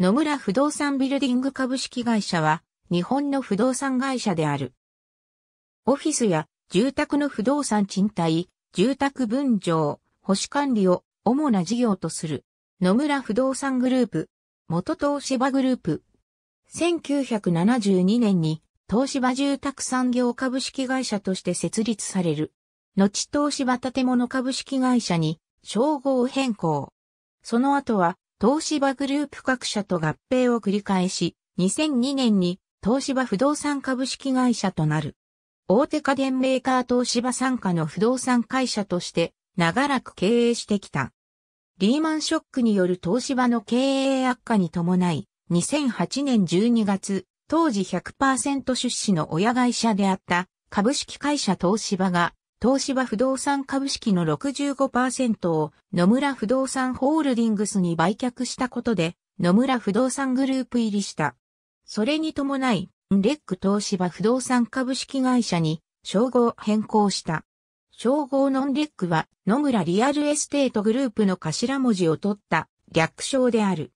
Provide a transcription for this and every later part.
野村不動産ビルディング株式会社は、日本の不動産会社である。オフィスや住宅の不動産賃貸、住宅分譲、保守管理を主な事業とする。野村不動産グループ、元東芝グループ。1972年に東芝住宅産業株式会社として設立される。後東芝建物株式会社に称号変更。その後は東芝グループ各社と合併を繰り返し、2002年に東芝不動産株式会社となる。大手家電メーカー東芝傘下の不動産会社として長らく経営してきた。リーマンショックによる東芝の経営悪化に伴い、2008年12月、当時100%出資の親会社であった株式会社東芝が東芝不動産株式の65%を野村不動産ホールディングスに売却したことで野村不動産グループ入りした。それに伴い、レック東芝不動産株式会社に称号変更した。称号ノンレックは野村リアルエステートグループの頭文字を取った略称である。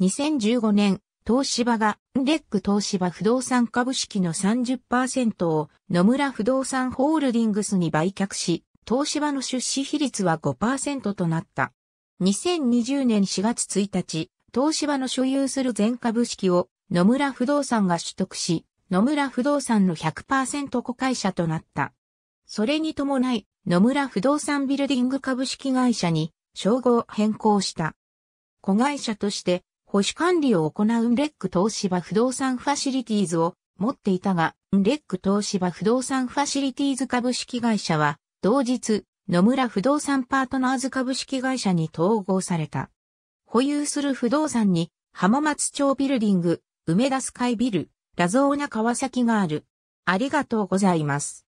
2015年東芝が、レック東芝不動産株式の30%を野村不動産ホールディングスに売却し、東芝の出資比率は5%となった。2020年4月1日、東芝の所有する全株式を野村不動産が取得し、野村不動産の100%子会社となった。それに伴い、野村不動産ビルディング株式会社に称号変更した。子会社として保守管理を行うレック東芝不動産ファシリティーズを持っていたが、レック東芝不動産ファシリティーズ株式会社は、同日、野村不動産パートナーズ株式会社に統合された。保有する不動産に、浜松町ビルディング、梅田スカイビル、ラゾーナ川崎がある。ありがとうございます。